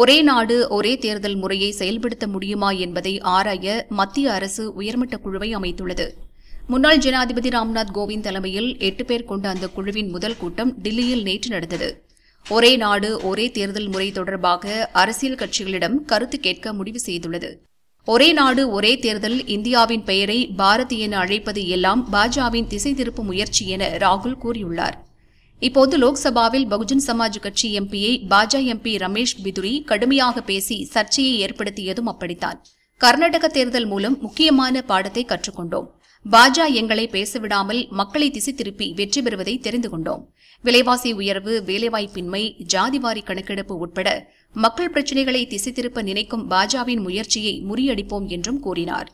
ஒரே நாடு ஒரே தேர்தல் முறையை செயல்படுத்த முடியுமா என்பதை ஆராய மத்திய அரசு உயர்மட்ட குழுவை அமைத்துள்ளது முன்னாள் ஜனாதிபதி ராம்நாத் கோவிந்த் தலைமையில் எட்டு பேர் கொண்ட அந்த குழுவின் முதல் கூட்டம் டில்லியில் நேற்று நடந்தது ஒரே நாடு ஒரே தேர்தல் முறை தொடர்பாக அரசியல் கட்சிகளிடம் கருத்து கேட்க முடிவு செய்துள்ளது ஒரே நாடு ஒரே தேர்தல் இந்தியாவின் பெயரை பாரதி என அழைப்பது எல்லாம் பாஜவின் திசை திருப்பும் முயற்சி என ராகுல் கூறியுள்ளாா் இப்போது லோக்சபாவில் பகுஜன் சமாஜ் கட்சி எம்பியை பாஜ எம்பி ரமேஷ் பிதுரி கடுமையாக பேசி சர்ச்சையை ஏற்படுத்தியதும் அப்படித்தான் கர்நாடக தேர்தல் மூலம் முக்கியமான பாடத்தை கற்றுக்கொண்டோம் பாஜ எங்களை பேசவிடாமல் மக்களை திசை திருப்பி வெற்றி பெறுவதை தெரிந்து கொண்டோம் விலைவாசி உயர்வு வேலைவாய்ப்பின்மை ஜாதிவாரி கணக்கெடுப்பு உட்பட மக்கள் பிரச்சினைகளை திசை திருப்ப நினைக்கும் பாஜவின் முயற்சியை முறியடிப்போம் என்றும் கூறினார்